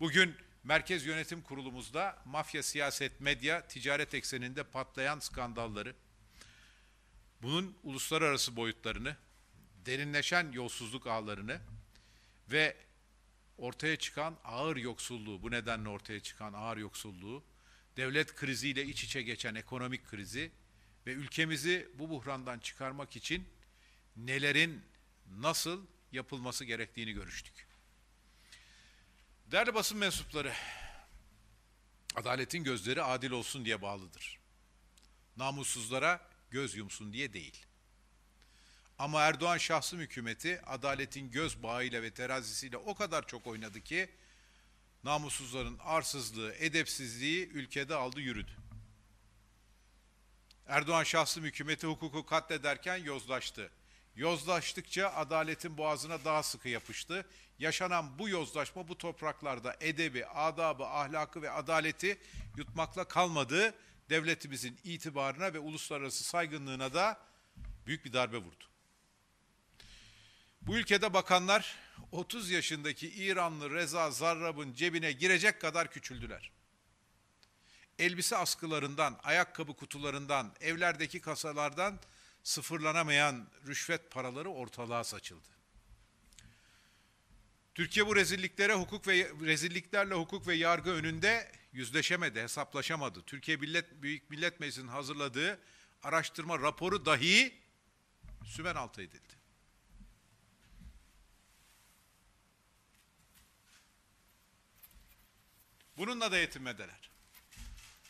Bugün Merkez Yönetim Kurulumuzda mafya, siyaset, medya, ticaret ekseninde patlayan skandalları, bunun uluslararası boyutlarını, derinleşen yolsuzluk ağlarını ve ortaya çıkan ağır yoksulluğu, bu nedenle ortaya çıkan ağır yoksulluğu, devlet kriziyle iç içe geçen ekonomik krizi ve ülkemizi bu buhrandan çıkarmak için nelerin nasıl yapılması gerektiğini görüştük. Değerli basın mensupları, adaletin gözleri adil olsun diye bağlıdır. Namussuzlara göz yumsun diye değil. Ama Erdoğan şahsım hükümeti adaletin göz bağıyla ve terazisiyle o kadar çok oynadı ki namussuzların arsızlığı, edepsizliği ülkede aldı yürüdü. Erdoğan şahsım hükümeti hukuku katlederken yozlaştı. Yozlaştıkça adaletin boğazına daha sıkı yapıştı. Yaşanan bu yozlaşma bu topraklarda edebi, adabı, ahlakı ve adaleti yutmakla kalmadı. Devletimizin itibarına ve uluslararası saygınlığına da büyük bir darbe vurdu. Bu ülkede bakanlar 30 yaşındaki İranlı Reza Zarrab'ın cebine girecek kadar küçüldüler. Elbise askılarından, ayakkabı kutularından, evlerdeki kasalardan sıfırlanamayan rüşvet paraları ortalığa saçıldı. Türkiye bu rezilliklere hukuk ve rezilliklerle hukuk ve yargı önünde yüzleşemedi, hesaplaşamadı. Türkiye Millet Büyük Millet Meclisi'nin hazırladığı araştırma raporu dahi sümen altı edildi. Bununla da yetinmediler.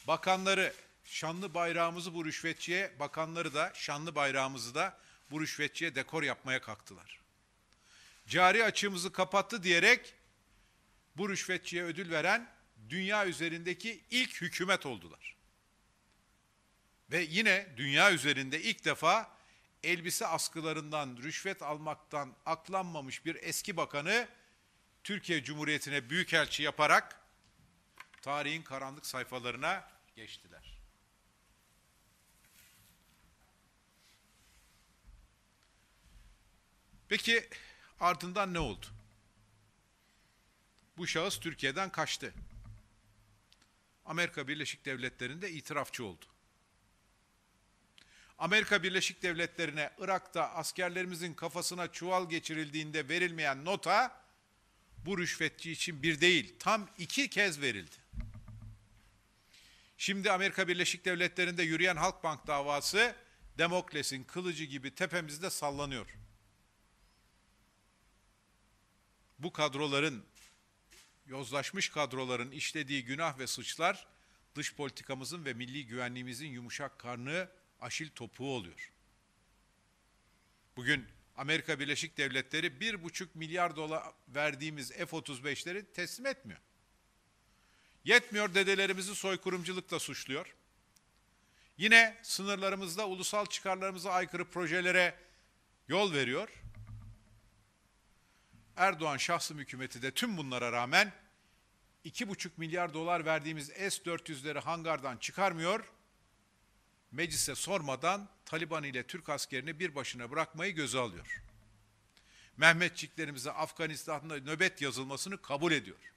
Bakanları, şanlı bayrağımızı bu rüşvetçiye, bakanları da şanlı bayrağımızı da bu rüşvetçiye dekor yapmaya kalktılar. Cari açığımızı kapattı diyerek bu rüşvetçiye ödül veren dünya üzerindeki ilk hükümet oldular. Ve yine dünya üzerinde ilk defa elbise askılarından, rüşvet almaktan aklanmamış bir eski bakanı Türkiye Cumhuriyeti'ne büyükelçi yaparak tarihin karanlık sayfalarına geçtiler. Peki ardından ne oldu? Bu şahıs Türkiye'den kaçtı. Amerika Birleşik Devletleri'nde itirafçı oldu. Amerika Birleşik Devletleri'ne Irak'ta askerlerimizin kafasına çuval geçirildiğinde verilmeyen nota bu rüşvetçi için bir değil, tam iki kez verildi. Şimdi Amerika Birleşik Devletleri'nde yürüyen Halk Bank davası Demokles'in kılıcı gibi tepemizde sallanıyor. bu kadroların, yozlaşmış kadroların işlediği günah ve suçlar dış politikamızın ve milli güvenliğimizin yumuşak karnı aşil topuğu oluyor. Bugün Amerika Birleşik Devletleri bir buçuk milyar dolar verdiğimiz F-35'leri teslim etmiyor. Yetmiyor dedelerimizi soykurumculukla suçluyor. Yine sınırlarımızda ulusal çıkarlarımıza aykırı projelere yol veriyor Erdoğan şahsım hükümeti de tüm bunlara rağmen 2,5 milyar dolar verdiğimiz S-400'leri hangardan çıkarmıyor, meclise sormadan Taliban ile Türk askerini bir başına bırakmayı göze alıyor. Mehmetçiklerimize Afganistan'da nöbet yazılmasını kabul ediyor.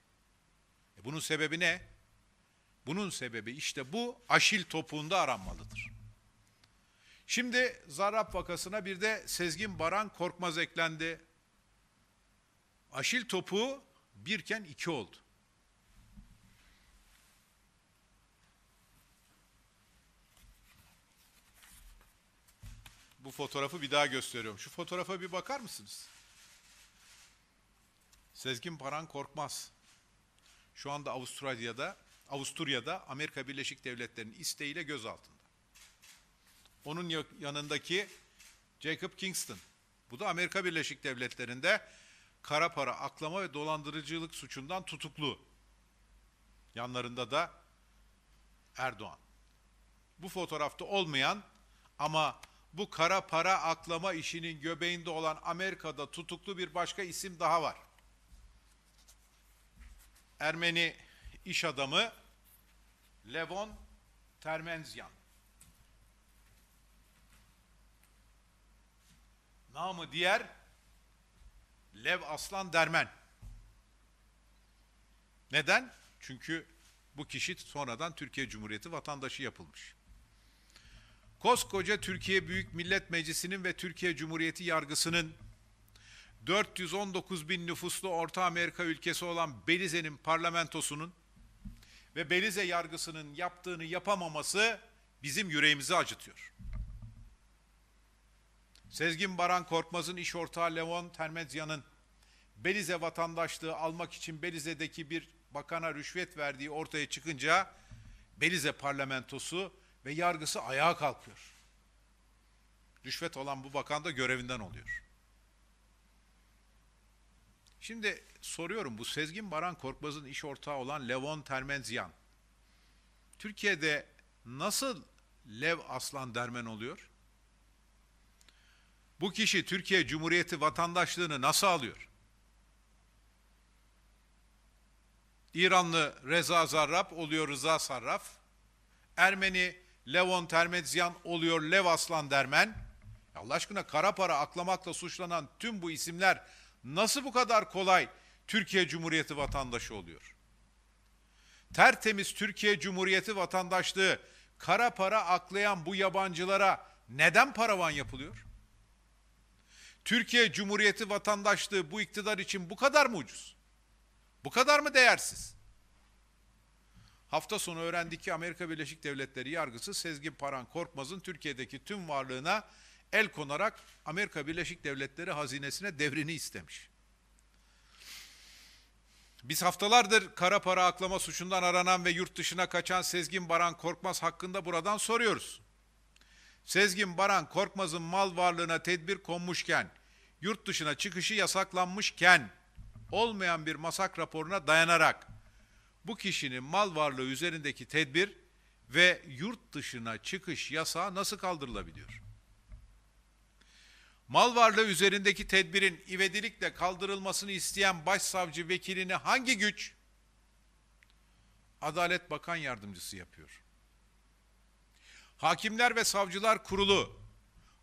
E bunun sebebi ne? Bunun sebebi işte bu aşil topuğunda aranmalıdır. Şimdi Zarrab vakasına bir de Sezgin Baran Korkmaz eklendi. Aşil topu birken iki oldu. Bu fotoğrafı bir daha gösteriyorum. Şu fotoğrafa bir bakar mısınız? Sezgin Paran Korkmaz. Şu anda Avustralya'da, Avusturya'da Amerika Birleşik Devletleri'nin isteğiyle gözaltında. Onun yanındaki Jacob Kingston. Bu da Amerika Birleşik Devletleri'nde kara para aklama ve dolandırıcılık suçundan tutuklu. Yanlarında da Erdoğan. Bu fotoğrafta olmayan ama bu kara para aklama işinin göbeğinde olan Amerika'da tutuklu bir başka isim daha var. Ermeni iş adamı Levon Termenzyan. Namı diğer Lev Aslan Dermen. Neden? Çünkü bu kişi sonradan Türkiye Cumhuriyeti vatandaşı yapılmış. Koskoca Türkiye Büyük Millet Meclisi'nin ve Türkiye Cumhuriyeti yargısının 419 bin nüfuslu Orta Amerika ülkesi olan Belize'nin parlamentosunun ve Belize yargısının yaptığını yapamaması bizim yüreğimizi acıtıyor. Sezgin Baran Korkmaz'ın iş ortağı Levon Termezyan'ın Belize vatandaşlığı almak için Belize'deki bir bakana rüşvet verdiği ortaya çıkınca Belize parlamentosu ve yargısı ayağa kalkıyor. Rüşvet olan bu bakan da görevinden oluyor. Şimdi soruyorum bu Sezgin Baran Korkmaz'ın iş ortağı olan Levon Termenzyan. Türkiye'de nasıl Lev Aslan Dermen oluyor? Bu kişi Türkiye Cumhuriyeti vatandaşlığını nasıl alıyor? İranlı Reza Zarrab oluyor Rıza Sarraf. Ermeni Levon Termedzyan oluyor Lev Aslan Dermen. Allah aşkına kara para aklamakla suçlanan tüm bu isimler nasıl bu kadar kolay Türkiye Cumhuriyeti vatandaşı oluyor? Tertemiz Türkiye Cumhuriyeti vatandaşlığı kara para aklayan bu yabancılara neden paravan yapılıyor? Türkiye Cumhuriyeti vatandaşlığı bu iktidar için bu kadar mı ucuz? Bu kadar mı değersiz? Hafta sonu öğrendik ki Amerika Birleşik Devletleri yargısı Sezgin Paran Korkmaz'ın Türkiye'deki tüm varlığına el konarak Amerika Birleşik Devletleri hazinesine devrini istemiş. Biz haftalardır kara para aklama suçundan aranan ve yurt dışına kaçan Sezgin Baran Korkmaz hakkında buradan soruyoruz. Sezgin Baran Korkmaz'ın mal varlığına tedbir konmuşken, yurt dışına çıkışı yasaklanmışken, olmayan bir masak raporuna dayanarak bu kişinin mal varlığı üzerindeki tedbir ve yurt dışına çıkış yasağı nasıl kaldırılabiliyor? Mal varlığı üzerindeki tedbirin ivedilikle kaldırılmasını isteyen başsavcı vekilini hangi güç? Adalet Bakan Yardımcısı yapıyor. Hakimler ve Savcılar Kurulu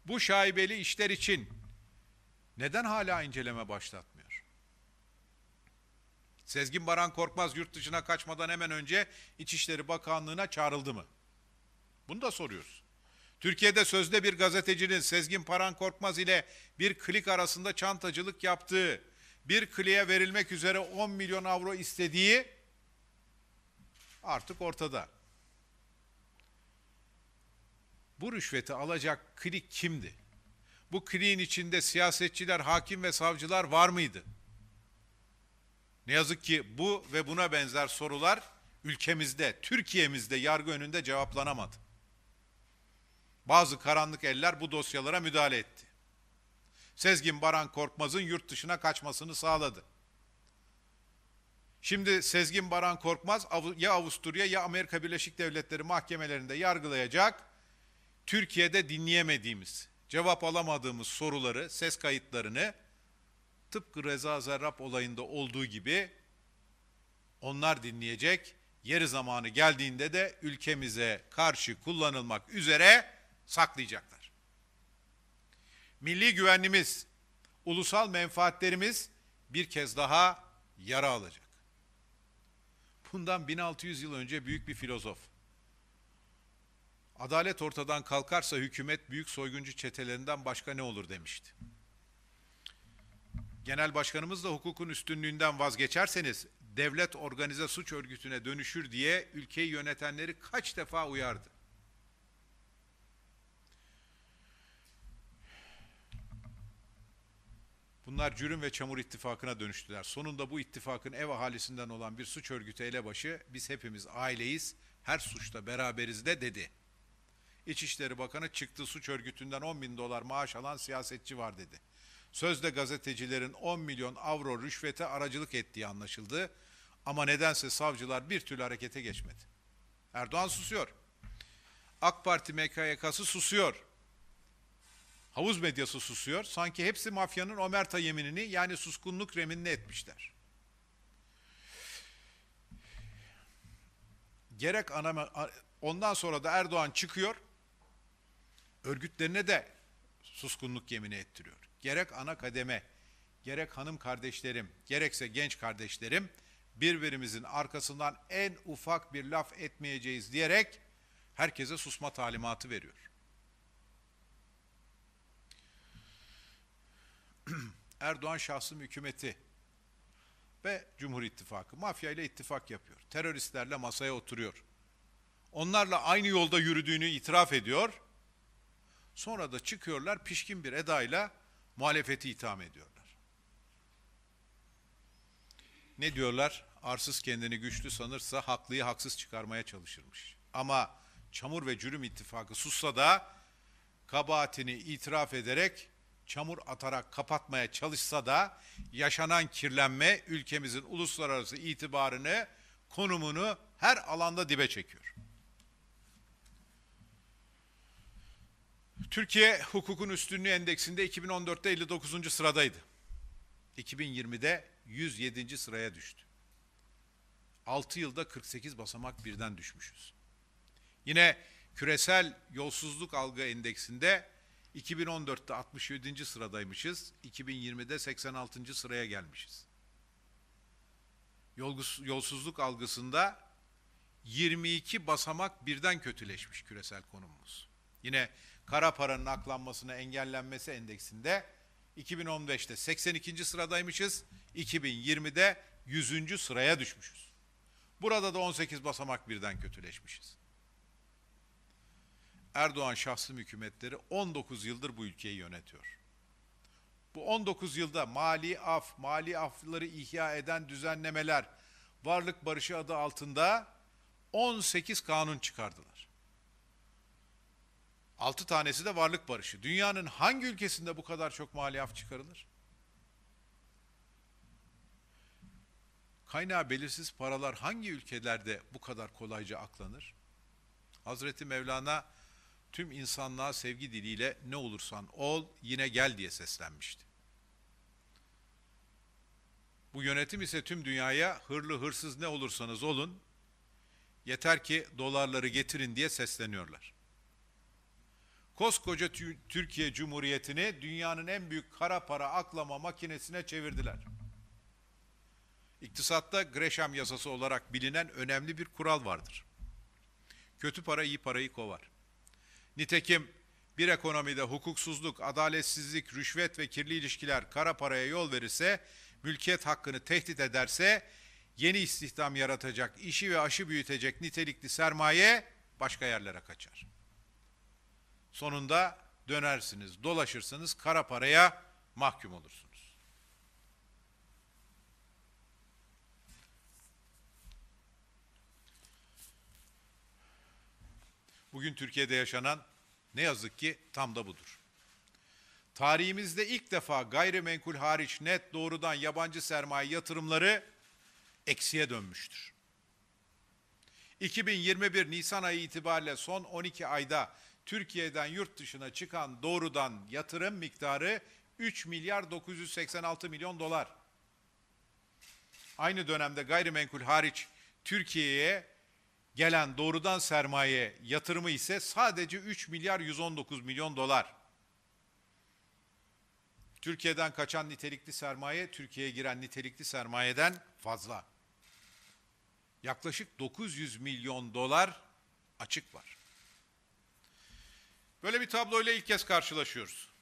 bu şaibeli işler için neden hala inceleme başlatmıyor? Sezgin Baran Korkmaz yurt dışına kaçmadan hemen önce İçişleri Bakanlığı'na çağrıldı mı? Bunu da soruyoruz. Türkiye'de sözde bir gazetecinin Sezgin Paran Korkmaz ile bir klik arasında çantacılık yaptığı, bir kliğe verilmek üzere 10 milyon avro istediği artık ortada. bu rüşveti alacak klik kimdi? Bu kliğin içinde siyasetçiler, hakim ve savcılar var mıydı? Ne yazık ki bu ve buna benzer sorular ülkemizde, Türkiye'mizde yargı önünde cevaplanamadı. Bazı karanlık eller bu dosyalara müdahale etti. Sezgin Baran Korkmaz'ın yurt dışına kaçmasını sağladı. Şimdi Sezgin Baran Korkmaz ya Avusturya ya Amerika Birleşik Devletleri mahkemelerinde yargılayacak Türkiye'de dinleyemediğimiz, cevap alamadığımız soruları, ses kayıtlarını tıpkı Reza Zerrab olayında olduğu gibi onlar dinleyecek. Yeri zamanı geldiğinde de ülkemize karşı kullanılmak üzere saklayacaklar. Milli güvenliğimiz, ulusal menfaatlerimiz bir kez daha yara alacak. Bundan 1600 yıl önce büyük bir filozof Adalet ortadan kalkarsa hükümet büyük soyguncu çetelerinden başka ne olur demişti. Genel Başkanımız da hukukun üstünlüğünden vazgeçerseniz devlet organize suç örgütüne dönüşür diye ülkeyi yönetenleri kaç defa uyardı. Bunlar cürüm ve çamur ittifakına dönüştüler. Sonunda bu ittifakın ev ahalisinden olan bir suç örgütü elebaşı biz hepimiz aileyiz, her suçta beraberiz de dedi. İçişleri Bakanı çıktı suç örgütünden 10 bin dolar maaş alan siyasetçi var dedi. Sözde gazetecilerin 10 milyon avro rüşvete aracılık ettiği anlaşıldı. Ama nedense savcılar bir türlü harekete geçmedi. Erdoğan susuyor. AK Parti MKYK'sı susuyor. Havuz medyası susuyor. Sanki hepsi mafyanın omerta yeminini yani suskunluk reminini etmişler. Gerek ana ondan sonra da Erdoğan çıkıyor örgütlerine de suskunluk yemini ettiriyor. Gerek ana kademe, gerek hanım kardeşlerim, gerekse genç kardeşlerim birbirimizin arkasından en ufak bir laf etmeyeceğiz diyerek herkese susma talimatı veriyor. Erdoğan şahsım hükümeti ve Cumhur İttifakı mafya ile ittifak yapıyor. Teröristlerle masaya oturuyor. Onlarla aynı yolda yürüdüğünü itiraf ediyor Sonra da çıkıyorlar pişkin bir edayla muhalefeti itham ediyorlar. Ne diyorlar? Arsız kendini güçlü sanırsa haklıyı haksız çıkarmaya çalışırmış. Ama çamur ve cürüm ittifakı sussa da kabahatini itiraf ederek çamur atarak kapatmaya çalışsa da yaşanan kirlenme ülkemizin uluslararası itibarını, konumunu her alanda dibe çekiyor. Türkiye hukukun üstünlüğü endeksinde 2014'te 59. sıradaydı. 2020'de 107. sıraya düştü. 6 yılda 48 basamak birden düşmüşüz. Yine küresel yolsuzluk algı endeksinde 2014'te 67. sıradaymışız. 2020'de 86. sıraya gelmişiz. Yolsuzluk algısında 22 basamak birden kötüleşmiş küresel konumumuz. Yine kara paranın aklanmasına engellenmesi endeksinde 2015'te 82. sıradaymışız. 2020'de 100. sıraya düşmüşüz. Burada da 18 basamak birden kötüleşmişiz. Erdoğan şahsi hükümetleri 19 yıldır bu ülkeyi yönetiyor. Bu 19 yılda mali af, mali afları ihya eden düzenlemeler, varlık barışı adı altında 18 kanun çıkardılar. Altı tanesi de varlık barışı. Dünyanın hangi ülkesinde bu kadar çok maliyaf çıkarılır? Kaynağı belirsiz paralar hangi ülkelerde bu kadar kolayca aklanır? Hazreti Mevlana tüm insanlığa sevgi diliyle ne olursan ol yine gel diye seslenmişti. Bu yönetim ise tüm dünyaya hırlı hırsız ne olursanız olun yeter ki dolarları getirin diye sesleniyorlar koskoca Türkiye Cumhuriyeti'ni dünyanın en büyük kara para aklama makinesine çevirdiler. İktisatta Gresham yasası olarak bilinen önemli bir kural vardır. Kötü para iyi parayı kovar. Nitekim bir ekonomide hukuksuzluk, adaletsizlik, rüşvet ve kirli ilişkiler kara paraya yol verirse, mülkiyet hakkını tehdit ederse, yeni istihdam yaratacak, işi ve aşı büyütecek nitelikli sermaye başka yerlere kaçar.'' Sonunda dönersiniz, dolaşırsınız, kara paraya mahkum olursunuz. Bugün Türkiye'de yaşanan ne yazık ki tam da budur. Tarihimizde ilk defa gayrimenkul hariç net doğrudan yabancı sermaye yatırımları eksiye dönmüştür. 2021 Nisan ayı itibariyle son 12 ayda Türkiye'den yurt dışına çıkan doğrudan yatırım miktarı 3 milyar 986 milyon dolar. Aynı dönemde gayrimenkul hariç Türkiye'ye gelen doğrudan sermaye yatırımı ise sadece 3 milyar 119 milyon dolar. Türkiye'den kaçan nitelikli sermaye Türkiye'ye giren nitelikli sermayeden fazla. Yaklaşık 900 milyon dolar açık var. Böyle bir tabloyla ilk kez karşılaşıyoruz.